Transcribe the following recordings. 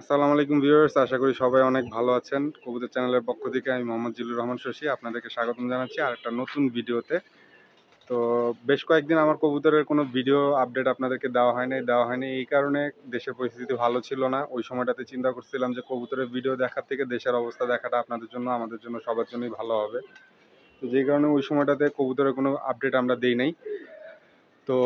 আসসালামু আলাইকুম ভিউয়ার্স আশা করি সবাই অনেক ভালো আছেন কবুতর চ্যানেলের পক্ষ থেকে আমি মোহাম্মদ জিলুর রহমান শশী আপনাদেরকে স্বাগতম জানাচ্ছি আর একটা নতুন ভিডিওতে তো বেশ কয়েকদিন আমার কবুতরের কোনো ভিডিও আপডেট আপনাদেরকে দেওয়া হয়নি দেওয়া হয়নি এই কারণে দেশের পরিস্থিতি ভালো ছিল না ওই সময়টাতে চিন্তা করছিলাম যে কবুতরের ভিডিও দেখার থেকে দেশের অবস্থা দেখাটা আপনাদের জন্য আমাদের জন্য সবার জন্যই ভালো হবে তো যেই কারণে ওই সময়টাতে কবুতরের কোনো আপডেট আমরা দিই নাই তো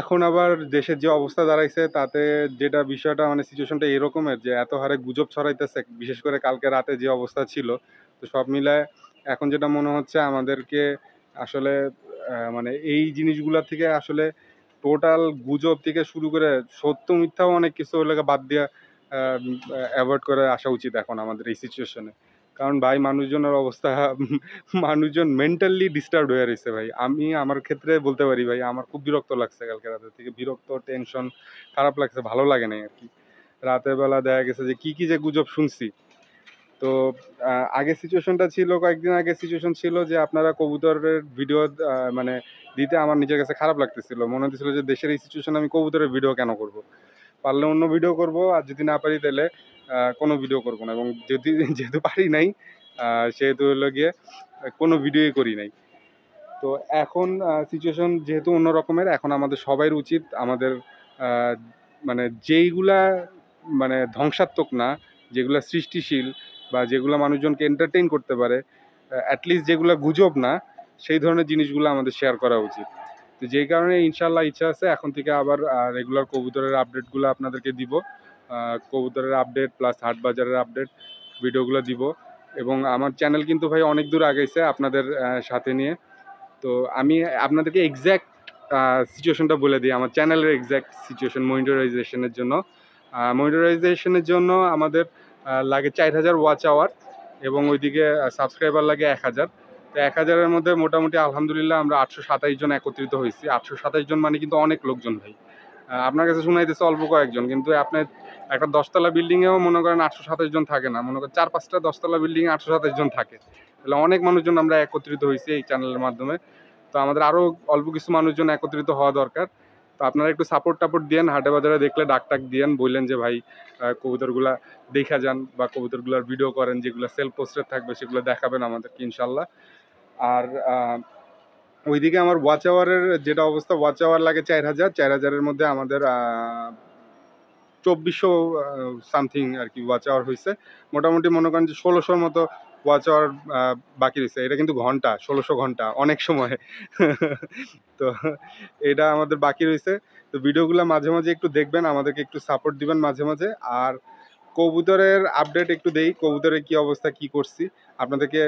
এখন আবার দেশের যে অবস্থা দাঁড়াইছে তাতে যেটা বিষয়টা মানে সিচুয়েশনটা এরকমের যে এত হারে গুজব ছড়াইতেছে বিশেষ করে কালকে রাতে যে অবস্থা ছিল তো সব মিলায় এখন যেটা মনে হচ্ছে আমাদেরকে আসলে মানে এই জিনিসগুলা থেকে আসলে টোটাল গুজব থেকে শুরু করে সত্য মিথ্যাও অনেক কিছু ওগুলোকে বাদ দিয়ে অ্যাভয়েড করে আসা উচিত এখন আমাদের এই সিচুয়েশনে কারণ ভাই মানুষজনের অবস্থা মানুষজন মেন্টালি ডিস্টার্ব হয়ে রয়েছে ভাই আমি আমার ক্ষেত্রে বলতে পারি ভাই আমার খুব বিরক্ত লাগছে কালকে রাতের থেকে বিরক্ত টেনশন খারাপ লাগছে ভালো লাগে নাই আর কি রাতের বেলা দেখা গেছে যে কি কি যে গুজব শুনছি তো আগে সিচুয়েশনটা ছিল কয়েকদিন আগে সিচুয়েশন ছিল যে আপনারা কবুতরের ভিডিও মানে দিতে আমার নিজের কাছে খারাপ লাগতেছিল মনে হচ্ছিল যে দেশের এই সিচুয়েশন আমি কবুতরের ভিডিও কেন করব পারলে অন্য ভিডিও করব আর যদি না পারি তাহলে কোনো ভিডিও করবো না এবং যদি যেহেতু পারি নাই সেহেতু হলো গিয়ে কোনো ভিডিওই করি নাই তো এখন সিচুয়েশন যেহেতু অন্য রকমের এখন আমাদের সবাইয়ের উচিত আমাদের মানে যেইগুলা মানে ধ্বংসাত্মক না যেগুলো সৃষ্টিশীল বা যেগুলো মানুষজনকে এন্টারটেইন করতে পারে অ্যাটলিস্ট যেগুলো গুজব না সেই ধরনের জিনিসগুলো আমাদের শেয়ার করা উচিত তো যেই কারণে ইনশাল্লাহ ইচ্ছা আছে এখন থেকে আবার রেগুলার কবুতরের আপডেটগুলো আপনাদেরকে দিব কবুতরের আপডেট প্লাস হাট বাজারের আপডেট ভিডিওগুলো দিব এবং আমার চ্যানেল কিন্তু ভাই অনেক দূর আগেছে আপনাদের সাথে নিয়ে তো আমি আপনাদেরকে এক্স্যাক্ট সিচুয়েশনটা বলে দিই আমার চ্যানেলের এক্স্যাক্ট সিচুয়েশন মনিটরাইজেশনের জন্য মনিটরাইজেশনের জন্য আমাদের লাগে চার হাজার ওয়াচ আওয়ার এবং ওইদিকে সাবস্ক্রাইবার লাগে এক হাজার তো এক হাজারের মধ্যে মোটামুটি আলহামদুলিল্লাহ আমরা আটশো সাতাশ জন একত্রিত হয়েছি আটশো সাতাশ জন মানে কিন্তু অনেক লোকজন ভাই আপনার কাছে শোনাইতেছে অল্প কয়েকজন কিন্তু আপনি একটা দশতলা বিল্ডিংয়েও মনে করেন আটশো সাতাশ জন থাকে না মনে করেন চার পাঁচটা দশতলা বিল্ডিংয়ে আটশো সাতাশ জন থাকে তাহলে অনেক মানুষজন আমরা একত্রিত হয়েছি এই চ্যানেলের মাধ্যমে তো আমাদের আরও অল্প কিছু মানুষজন একত্রিত হওয়া দরকার তো আপনারা একটু সাপোর্ট টাপোর্ট দিয়েন হাটে বাজারে দেখলে ডাক টাক দিয়েন বললেন যে ভাই কবুতরগুলা দেখা যান বা কবুতরগুলার ভিডিও করেন যেগুলো সেলফ পোস্টেড থাকবে সেগুলো দেখাবেন আমাদেরকে ইনশাল্লাহ আর ওইদিকে আমার ওয়াচ আওয়ারের যেটা অবস্থা ওয়াচ আওয়ার লাগে চার হাজার চার হাজারের মধ্যে আমাদের চব্বিশশো সামথিং আর কি ওয়াচ আওয়ার হয়েছে মোটামুটি মনে করেন যে ষোলোশোর মতো ওয়াচ আওয়ার বাকি রয়েছে এটা কিন্তু ঘন্টা ষোলোশো ঘন্টা অনেক সময় তো এটা আমাদের বাকি রয়েছে তো ভিডিওগুলো মাঝে মাঝে একটু দেখবেন আমাদেরকে একটু সাপোর্ট দিবেন মাঝে মাঝে আর কবুতরের আপডেট একটু দেই কবুতরের কি অবস্থা কি করছি আপনাদেরকে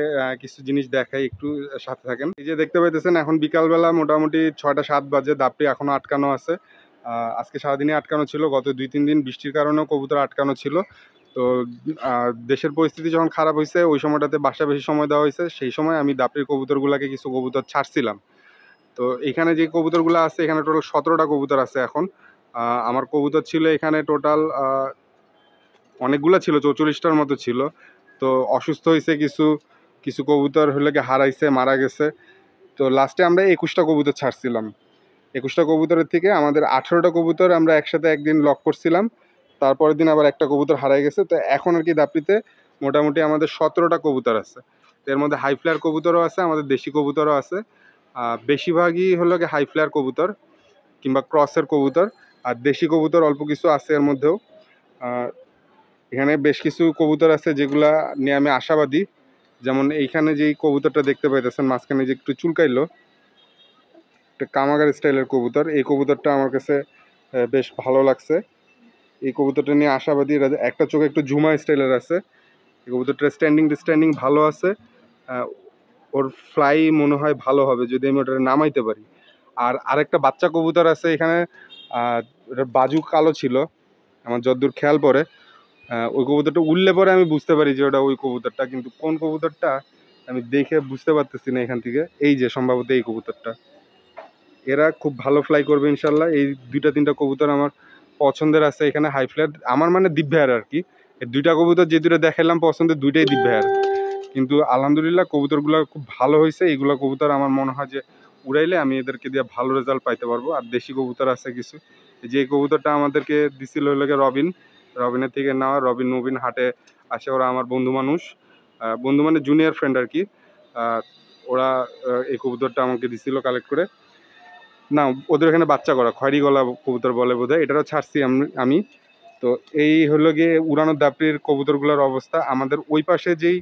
কিছু জিনিস দেখাই একটু সাথে থাকেন এই যে দেখতে পাইতেছেন এখন বিকালবেলা মোটামুটি ছয়টা সাত বাজে দাপটি এখনও আটকানো আছে আজকে সারাদিনে আটকানো ছিল গত দুই তিন দিন বৃষ্টির কারণেও কবুতর আটকানো ছিল তো দেশের পরিস্থিতি যখন খারাপ হয়েছে ওই সময়টাতে বাসা বেশি সময় দেওয়া হয়েছে সেই সময় আমি দাপটির কবুতরগুলোকে কিছু কবুতর ছাড়ছিলাম তো এখানে যে কবুতরগুলো আছে এখানে টোটাল সতেরোটা কবুতর আছে এখন আমার কবুতর ছিল এখানে টোটাল অনেকগুলো ছিল চৌচল্লিশটার মতো ছিল তো অসুস্থ হয়েছে কিছু কিছু কবুতর হলে কি হারাইছে মারা গেছে তো লাস্টে আমরা একুশটা কবুতর ছাড়ছিলাম একুশটা কবুতরের থেকে আমাদের আঠেরোটা কবুতর আমরা একসাথে একদিন লক করছিলাম তারপরের দিন আবার একটা কবুতর হারাই গেছে তো এখন আর কি দাপিতে মোটামুটি আমাদের সতেরোটা কবুতর আছে এর মধ্যে হাই ফ্লেয়ার কবুতরও আছে আমাদের দেশি কবুতরও আছে বেশিরভাগই হলো কি হাই ফ্লেয়ার কবুতর কিংবা ক্রসের কবুতর আর দেশি কবুতর অল্প কিছু আছে এর মধ্যেও এখানে বেশ কিছু কবুতর আছে যেগুলা নিয়ে আমি আশাবাদী যেমন এইখানে যেই কবুতরটা দেখতে পাইতেছেন মাঝখানে যে একটু চুলকাইলো একটা কামাগার স্টাইলের কবুতর এই কবুতরটা আমার কাছে বেশ ভালো লাগছে এই কবুতরটা নিয়ে আশাবাদী একটা চোখে একটু ঝুমা স্টাইলের আছে এই কবুতরটা স্ট্যান্ডিং স্ট্যান্ডিং ভালো আছে ওর ফ্লাই মনে হয় ভালো হবে যদি আমি ওটা নামাইতে পারি আর আরেকটা বাচ্চা কবুতর আছে এখানে বাজু কালো ছিল আমার যদ্দূর খেয়াল পড়ে ওই কবুতরটা উড়লে পরে আমি বুঝতে পারি যে ওটা ওই কবুতরটা কিন্তু কোন কবুতরটা আমি দেখে বুঝতে পারতেছি না এখান থেকে এই যে সম্ভবত এই কবুতরটা এরা খুব ভালো ফ্লাই করবে ইনশাল্লাহ এই দুইটা তিনটা কবুতর আমার পছন্দের আছে এখানে হাই ফ্লাইট আমার মানে দিব্য আর কি দুইটা কবুতর যে দুটো দেখালাম পছন্দের দুইটাই দিব্য কিন্তু আলহামদুলিল্লাহ কবুতরগুলো খুব ভালো হয়েছে এইগুলো কবুতর আমার মনে হয় যে উড়াইলে আমি এদেরকে দিয়ে ভালো রেজাল্ট পাইতে পারবো আর দেশি কবুতর আছে কিছু যে কবুতরটা আমাদেরকে দিছিল হলো রবিন রবিনের থেকে নেওয়া রবিন নবীন হাটে আসে ওরা আমার বন্ধু মানুষ বন্ধু মানে জুনিয়র ফ্রেন্ড আর কি ওরা এই কবুতরটা আমাকে দিছিল কালেক্ট করে না ওদের এখানে বাচ্চা করা খয়রি গলা কবুতর বলে বোধ হয় এটারও ছাড়ছি আমি তো এই হলো গিয়ে উড়ানোর দাপড়ির কবুতরগুলোর অবস্থা আমাদের ওই পাশে যেই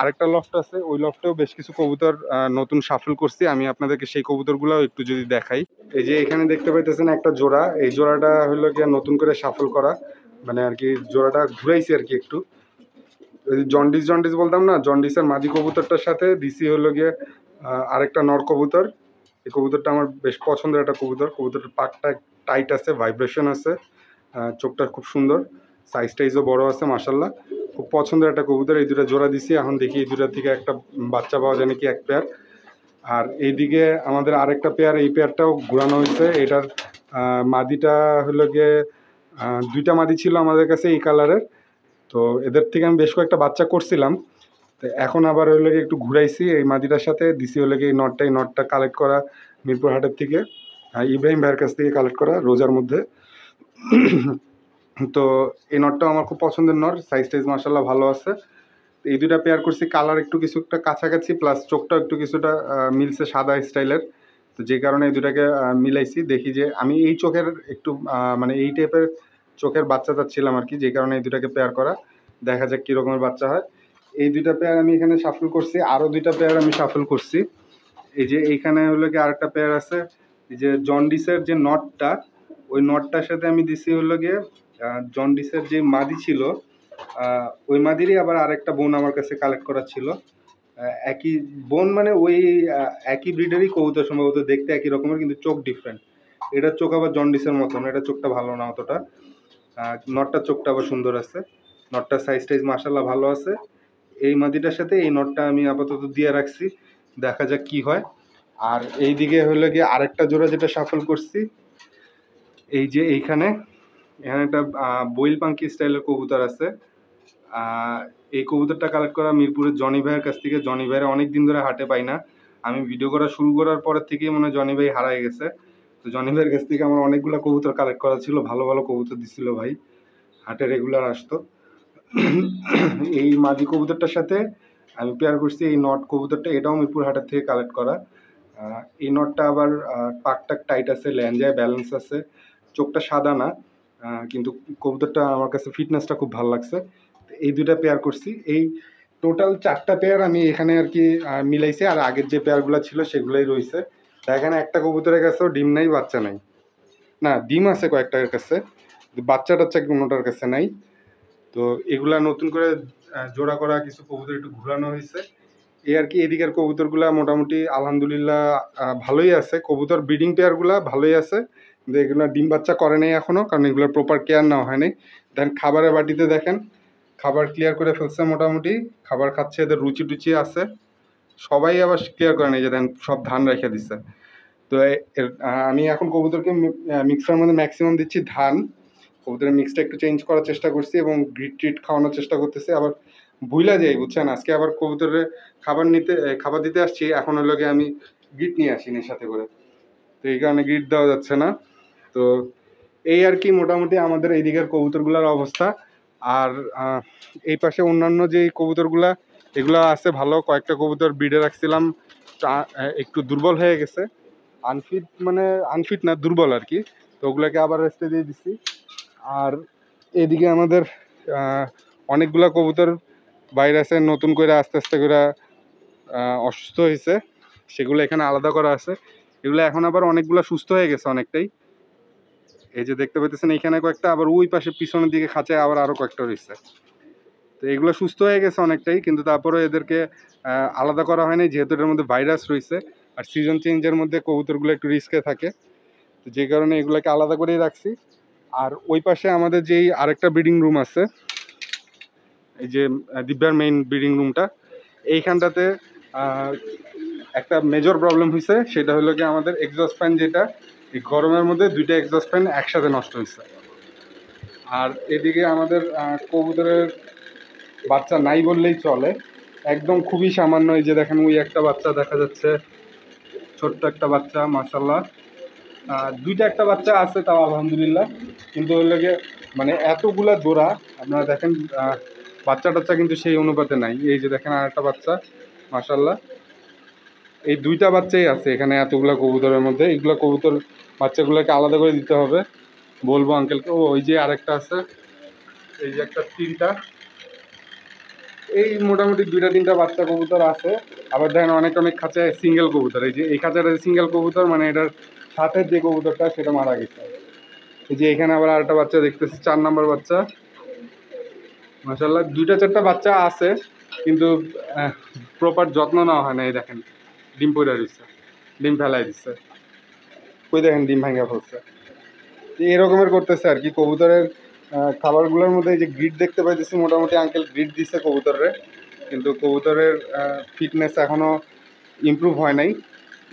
আরেকটা লফট আছে ওই লফটেও বেশ কিছু কবুতর নতুন সাফল করছি আমি আপনাদেরকে সেই কবুতরগুলো একটু যদি দেখাই এই যে এখানে দেখতে পাইতেছেন একটা জোড়া এই জোড়াটা হলো গিয়ে নতুন করে সাফল করা মানে আর কি জোড়াটা ঘুরাইছি আর কি একটু জন্ডিস জন্ডিস বলতাম না জন্ডিসের মাঝি কবুতরটার সাথে দিসি হলো গিয়ে আরেকটা নর কবুতর এই কবুতরটা আমার বেশ পছন্দের একটা কবুতর কবুতরটার পাকটা টাইট আছে ভাইব্রেশন আছে চোখটা খুব সুন্দর সাইজ টাইজও বড় আছে মাসাল্লাহ খুব পছন্দের একটা কবুতর এই দুটা জোড়া দিছি এখন দেখি এই দুটার থেকে একটা বাচ্চা পাওয়া যায় নাকি এক পেয়ার আর এইদিকে আমাদের আরেকটা পেয়ার এই পেয়ারটাও ঘুরানো হয়েছে এটার মাদিটা হলো গিয়ে দুইটা মাদি ছিল আমাদের কাছে এই কালারের তো এদের থেকে আমি বেশ কয়েকটা বাচ্চা করছিলাম তো এখন আবার লেগে একটু ঘুরাইছি এই মাদিটার সাথে দিছি লেগে এই নটটা এই নটটা কালেক্ট করা মিরপুর হাটের থেকে হ্যাঁ, ইব্রাহিম ভাইয়ের কাছ থেকে কালেক্ট করা রোজার মধ্যে তো এই নটটাও আমার খুব পছন্দের নট সাইজ টাইজ মার্শাল্লাহ ভালো আছে এই দুটা পেয়ার করছি কালার একটু কিছু একটা কাছাকাছি প্লাস চোখটাও একটু কিছুটা মিলছে সাদা স্টাইলের তো যে কারণে এই দুটাকে মিলাইছি দেখি যে আমি এই চোখের একটু মানে এই টাইপের চোখের বাচ্চা চাচ্ছিলাম আর কি যে কারণে এই দুটাকে পেয়ার করা দেখা যাক কী রকমের বাচ্চা হয় এই দুইটা পেয়ার আমি এখানে সাফল করছি আরও দুইটা পেয়ার আমি সাফল করছি এই যে এইখানে হলো কি আরেকটা পেয়ার আছে এই যে জন্ডিসের যে নটটা ওই নটটার সাথে আমি দিছি হলো গিয়ে জন্ডিসের যে মাদি ছিল ওই মাদিরই আবার আরেকটা বোন আমার কাছে কালেক্ট করা ছিল একই বোন মানে ওই একই ব্রিডেরই কবুতর সম্ভবত দেখতে একই রকমের কিন্তু চোখ ডিফারেন্ট এটার চোখ আবার জন্ডিসের মতন এটা চোখটা ভালো না অতটা নটটার চোখটা আবার সুন্দর আছে নটটার সাইজ টাইজ মাসাল্লাহ ভালো আছে এই মাদিটার সাথে এই নটটা আমি আপাতত দিয়ে রাখছি দেখা যাক কি হয় আর এই দিকে হলো গিয়ে আরেকটা জোড়া যেটা সাফল করছি এই যে এইখানে এখানে একটা বইল পাঙ্কি স্টাইলের কবুতর আছে এই কবুতরটা কালেক্ট করা মিরপুরের জনি ভাইয়ের কাছ থেকে জনি ভাইয়ের অনেক দিন ধরে হাটে পাই না আমি ভিডিও করা শুরু করার পরের থেকেই মনে হয় জনি ভাই হারাই গেছে তো জনি ভাইয়ের কাছ থেকে আমার অনেকগুলো কবুতর কালেক্ট করা ছিল ভালো ভালো কবুতর দিছিল ভাই হাটে রেগুলার আসতো এই মাদি কবুতরটার সাথে আমি পেয়ার করছি এই নট কবুতরটা এটাও মিরপুর হাটের থেকে কালেক্ট করা এই নটটা আবার টাক টাইট আছে ল্যাঞ্জায় ব্যালেন্স আছে চোখটা সাদা না কিন্তু কবুতরটা আমার কাছে ফিটনেসটা খুব ভালো লাগছে এই দুটা পেয়ার করছি এই টোটাল চারটা পেয়ার আমি এখানে আর কি মিলাইছি আর আগের যে পেয়ারগুলো ছিল সেগুলোই রয়েছে এখানে একটা কবুতরের কাছেও ডিম নাই বাচ্চা নাই না ডিম আছে কয়েকটার কাছে বাচ্চা টাচ্চা কোনোটার কাছে নাই তো এগুলা নতুন করে জোড়া করা কিছু কবুতর একটু ঘুরানো হয়েছে এই আর কি এদিকের কবুতরগুলা মোটামুটি আলহামদুলিল্লাহ ভালোই আছে কবুতর ব্রিডিং পেয়ারগুলা ভালোই আছে কিন্তু এগুলো ডিম বাচ্চা করে নাই এখনও কারণ এগুলোর প্রপার কেয়ার নেওয়া হয়নি দেন খাবারের বাটিতে দেখেন খাবার ক্লিয়ার করে ফেলছে মোটামুটি খাবার খাচ্ছে এদের রুচি টুচি আছে সবাই আবার ক্লিয়ার করে নেই যে দেন সব ধান রেখে দিচ্ছে তো আমি এখন কবুতরকে মিক্সার মধ্যে ম্যাক্সিমাম দিচ্ছি ধান কবুতরের মিক্সটা একটু চেঞ্জ করার চেষ্টা করছি এবং গ্রিট ট্রিট খাওয়ানোর চেষ্টা করতেছি আবার ভুইলা যাই বুঝছেন আজকে আবার কবুতরের খাবার নিতে খাবার দিতে আসছি এখন লোকে আমি গ্রিট নিয়ে আসিনি সাথে করে তো এই কারণে গ্রিট দেওয়া যাচ্ছে না তো এই আর কি মোটামুটি আমাদের এই দিকের কবুতরগুলোর অবস্থা আর এই পাশে অন্যান্য যে কবুতরগুলা এগুলো আছে ভালো কয়েকটা কবুতর ব্রিডে রাখছিলাম একটু দুর্বল হয়ে গেছে আনফিট মানে আনফিট না দুর্বল আর কি তো ওগুলোকে আবার রেস্টে দিয়ে দিচ্ছি আর এদিকে আমাদের অনেকগুলা কবুতর বাইরে আছে নতুন করে আস্তে আস্তে করে অসুস্থ হয়েছে সেগুলো এখানে আলাদা করা আছে এগুলো এখন আবার অনেকগুলো সুস্থ হয়ে গেছে অনেকটাই এই যে দেখতে পাইতেছেন এখানে কয়েকটা আবার ওই পাশে পিছনের দিকে খাঁচায় আবার আরও কয়েকটা রয়েছে তো এগুলো সুস্থ হয়ে গেছে অনেকটাই কিন্তু তারপরে এদেরকে আলাদা করা হয়নি যেহেতু এটার মধ্যে ভাইরাস রয়েছে আর সিজন চেঞ্জের মধ্যে কবুতরগুলো একটু রিস্কে থাকে তো যে কারণে এগুলোকে আলাদা করেই রাখছি আর ওই পাশে আমাদের যেই আরেকটা ব্রিডিং রুম আছে এই যে দিব্যার মেইন ব্রিডিং রুমটা এইখানটাতে একটা মেজর প্রবলেম হয়েছে সেটা হলো কি আমাদের এক্সস্ট ফ্যান যেটা এই গরমের মধ্যে দুইটা এক্সস্ট ফ্যান একসাথে নষ্ট হয়েছে আর এদিকে আমাদের কবুতরের বাচ্চা নাই বললেই চলে একদম খুবই সামান্য এই যে দেখেন ওই একটা বাচ্চা দেখা যাচ্ছে ছোট্ট একটা বাচ্চা মাসাল্লাহ দুইটা একটা বাচ্চা আছে তাও আলহামদুলিল্লাহ কিন্তু ওই লাগে মানে এতগুলা জোড়া আপনারা দেখেন বাচ্চা টাচ্চা কিন্তু সেই অনুপাতে নাই এই যে দেখেন আর একটা বাচ্চা মাসাল্লাহ এই দুইটা বাচ্চাই আছে এখানে এতগুলা কবুতরের মধ্যে এইগুলা কবুতর বাচ্চাগুলোকে আলাদা করে দিতে হবে বলবো আঙ্কেলকে ও ওই যে আরেকটা আছে এই যে একটা তিনটা এই মোটামুটি দুইটা তিনটা বাচ্চা কবুতর আছে আবার দেখেন অনেক অনেক খাঁচায় সিঙ্গেল কবুতর এই যে এই খাঁচাটা সিঙ্গেল কবুতর মানে এটার সাথের যে কবুতরটা সেটা মারা গেছে এই যে এখানে আবার আরেকটা বাচ্চা দেখতেছি চার নম্বর বাচ্চা মাসাল্লাহ দুইটা চারটা বাচ্চা আছে কিন্তু প্রপার যত্ন নেওয়া হয় না এই দেখেন ডিম পড়ে দিচ্ছে ডিম ফেলাই দিচ্ছে ওই দেখেন ডিম ভাঙা ফেলছে এরকমের করতেছে আর কি কবুতরের খাবারগুলোর মধ্যে যে গ্রিড দেখতে পাইতেছি মোটামুটি আঙ্কেল গ্রিড দিছে কবুতরের কিন্তু কবুতরের ফিটনেস এখনও ইম্প্রুভ হয় নাই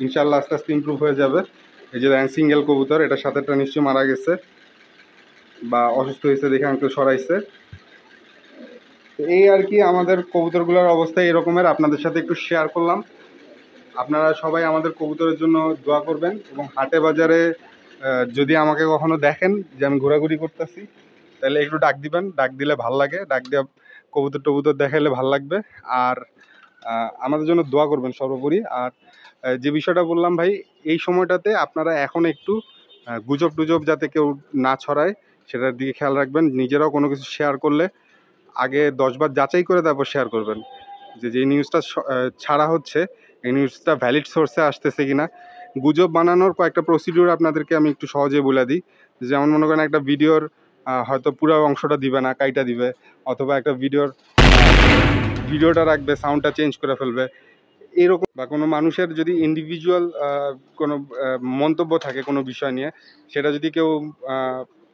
ইনশাল্লাহ আস্তে আস্তে ইম্প্রুভ হয়ে যাবে এই যে দেখেন সিঙ্গেল কবুতর এটা সাথেটা নিশ্চয়ই মারা গেছে বা অসুস্থ হয়েছে দেখে আঙ্কেল সরাইছে এই আর কি আমাদের কবুতরগুলোর অবস্থা এরকমের আপনাদের সাথে একটু শেয়ার করলাম আপনারা সবাই আমাদের কবুতরের জন্য দোয়া করবেন এবং হাটে বাজারে যদি আমাকে কখনো দেখেন যে আমি ঘোরাঘুরি করতেছি তাহলে একটু ডাক দিবেন ডাক দিলে ভাল লাগে ডাক দিয়ে কবুতর টবুতর দেখাইলে ভাল লাগবে আর আমাদের জন্য দোয়া করবেন সর্বোপরি আর যে বিষয়টা বললাম ভাই এই সময়টাতে আপনারা এখন একটু গুজব টুজব যাতে কেউ না ছড়ায় সেটার দিকে খেয়াল রাখবেন নিজেরাও কোনো কিছু শেয়ার করলে আগে দশবার যাচাই করে তারপর শেয়ার করবেন যে যে নিউজটা ছাড়া হচ্ছে এই নিউজটা ভ্যালিড সোর্সে আসতেছে কিনা গুজব বানানোর কয়েকটা প্রসিডিউর আপনাদেরকে আমি একটু সহজে বলে দিই যেমন মনে করেন একটা ভিডিওর হয়তো পুরো অংশটা দিবে না কাইটা দিবে অথবা একটা ভিডিওর ভিডিওটা রাখবে সাউন্ডটা চেঞ্জ করে ফেলবে এরকম বা কোনো মানুষের যদি ইন্ডিভিজুয়াল কোনো মন্তব্য থাকে কোনো বিষয় নিয়ে সেটা যদি কেউ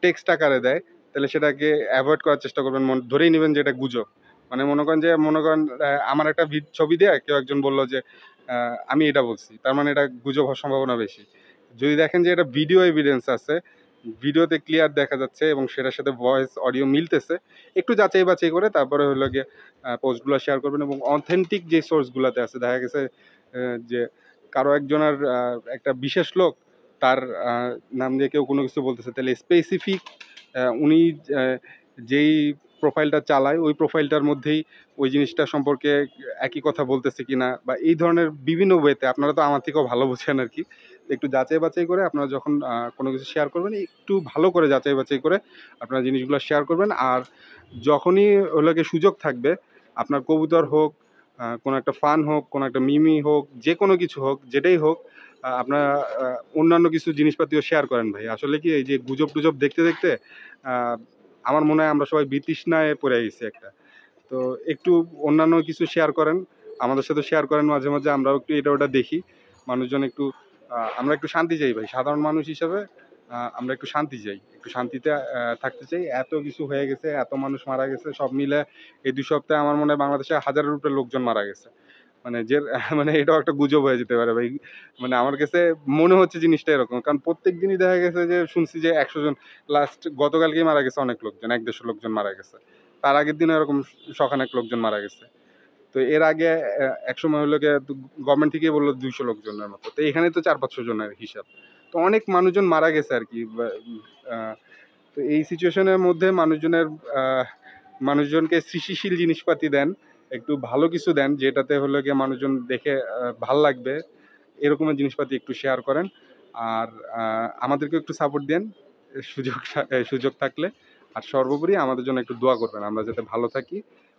টেক্সট আকারে দেয় তাহলে সেটাকে অ্যাভয়েড করার চেষ্টা করবেন মন ধরেই নেবেন যে এটা গুজব মানে মনে করেন যে মনে করেন আমার একটা ছবি দেয় কেউ একজন বলল যে আমি এটা বলছি তার মানে এটা গুজব হওয়ার সম্ভাবনা বেশি যদি দেখেন যে এটা ভিডিও এভিডেন্স আছে ভিডিওতে ক্লিয়ার দেখা যাচ্ছে এবং সেটার সাথে ভয়েস অডিও মিলতেছে একটু যাচাই বাছাই করে তারপরে হলো গিয়ে পোস্টগুলো শেয়ার করবেন এবং অথেন্টিক যে সোর্সগুলোতে আছে দেখা গেছে যে কারো একজনের একটা বিশেষ লোক তার নাম দিয়ে কেউ কোনো কিছু বলতেছে তাহলে স্পেসিফিক উনি যেই প্রোফাইলটা চালায় ওই প্রোফাইলটার মধ্যেই ওই জিনিসটা সম্পর্কে একই কথা বলতেছে কি না বা এই ধরনের বিভিন্ন ওয়েতে আপনারা তো আমার থেকেও ভালো বোঝেন আর কি একটু যাচাই বাছাই করে আপনারা যখন কোনো কিছু শেয়ার করবেন একটু ভালো করে যাচাই বাছাই করে আপনারা জিনিসগুলো শেয়ার করবেন আর যখনই ওগুলোকে সুযোগ থাকবে আপনার কবুতর হোক কোনো একটা ফান হোক কোনো একটা মিমি হোক যে কোনো কিছু হোক যেটাই হোক আপনার অন্যান্য কিছু জিনিসপাতিও শেয়ার করেন ভাই আসলে কি এই যে গুজব টুজব দেখতে দেখতে আমার মনে হয় আমরা সবাই বিতৃষ্ণায় পড়ে গেছি একটা তো একটু অন্যান্য কিছু শেয়ার করেন আমাদের সাথে শেয়ার করেন মাঝে মাঝে আমরাও একটু এটা ওটা দেখি মানুষজন একটু আমরা একটু শান্তি চাই ভাই সাধারণ মানুষ হিসাবে আমরা একটু শান্তি চাই একটু শান্তিতে থাকতে চাই এত কিছু হয়ে গেছে এত মানুষ মারা গেছে সব মিলে এই দু সপ্তাহে আমার মনে হয় বাংলাদেশে হাজারের উপরে লোকজন মারা গেছে মানে যে মানে এটাও একটা গুজব হয়ে যেতে পারে ভাই মানে আমার কাছে মনে হচ্ছে জিনিসটা এরকম কারণ প্রত্যেক দিনই দেখা গেছে যে শুনছি যে একশো জন লাস্ট গতকালকেই মারা গেছে অনেক লোকজন এক দেড়শো লোকজন মারা গেছে তার আগের দিনও এরকম শখানেক লোকজন মারা গেছে তো এর আগে সময় হলো গভর্নমেন্ট থেকেই বললো দুইশো লোকজনের মতো তো এখানে তো চার পাঁচশো জনের হিসাব তো অনেক মানুষজন মারা গেছে আর কি তো এই সিচুয়েশনের মধ্যে মানুষজনের মানুষজনকে সৃষ্টিশীল জিনিসপাতি দেন একটু ভালো কিছু দেন যেটাতে হলে গিয়ে মানুষজন দেখে ভাল লাগবে এরকমের জিনিসপাতি একটু শেয়ার করেন আর আমাদেরকে একটু সাপোর্ট দেন সুযোগ সুযোগ থাকলে আর সর্বোপরি আমাদের জন্য একটু দোয়া করবেন আমরা যাতে ভালো থাকি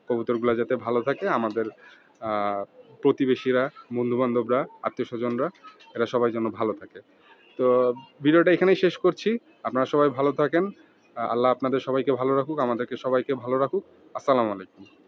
কবুতরগুলো যাতে ভালো থাকে আমাদের প্রতিবেশীরা বন্ধুবান্ধবরা আত্মীয় স্বজনরা এরা সবাই যেন ভালো থাকে তো ভিডিওটা এখানেই শেষ করছি আপনারা সবাই ভালো থাকেন আল্লাহ আপনাদের সবাইকে ভালো রাখুক আমাদেরকে সবাইকে ভালো রাখুক আসসালামু আলাইকুম